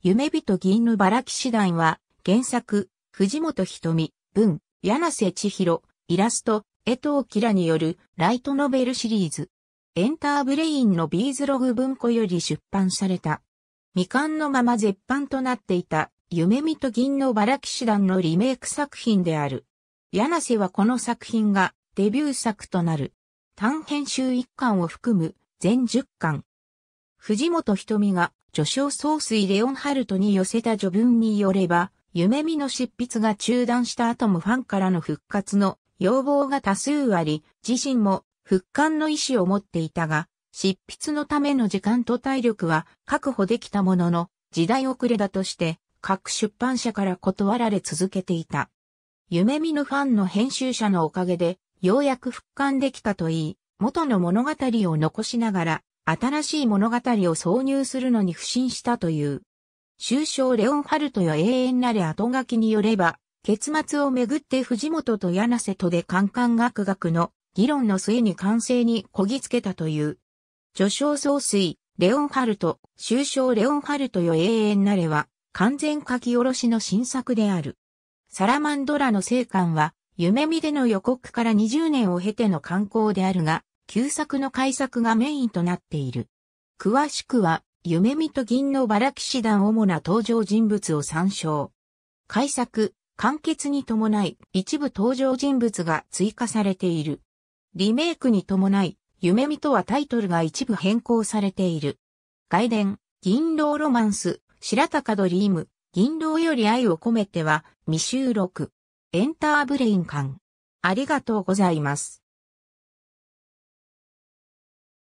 夢人銀のバラ騎士団は、原作、藤本瞳、文、柳瀬千尋、イラスト、江藤キラによるライトノベルシリーズ。エンターブレインのビーズログ文庫より出版された。未完のまま絶版となっていた、夢人銀のバラ騎士団のリメイク作品である。柳瀬はこの作品がデビュー作となる。短編集1巻を含む全10巻。藤本瞳が序章総帥レオンハルトに寄せた序文によれば、夢見の執筆が中断した後もファンからの復活の要望が多数あり、自身も復刊の意思を持っていたが、執筆のための時間と体力は確保できたものの、時代遅れだとして、各出版社から断られ続けていた。夢見のファンの編集者のおかげで、ようやく復刊できたといい、元の物語を残しながら、新しい物語を挿入するのに不信したという。終章レオンハルトや永遠なれ後書きによれば、結末をめぐって藤本と柳瀬とでカンカク学学の議論の末に完成にこぎつけたという。序章総帥、レオンハルト、終章レオンハルトよ永遠なれは、完全書き下ろしの新作である。サラマンドラの生還は、夢見での予告から20年を経ての刊行であるが、旧作の改作がメインとなっている。詳しくは、夢見と銀のバラ騎士団主な登場人物を参照。改作、完結に伴い、一部登場人物が追加されている。リメイクに伴い、夢見とはタイトルが一部変更されている。外伝、銀狼ロマンス、白鷹ドリーム、銀狼より愛を込めては、未収録。エンターブレイン館。ありがとうございます。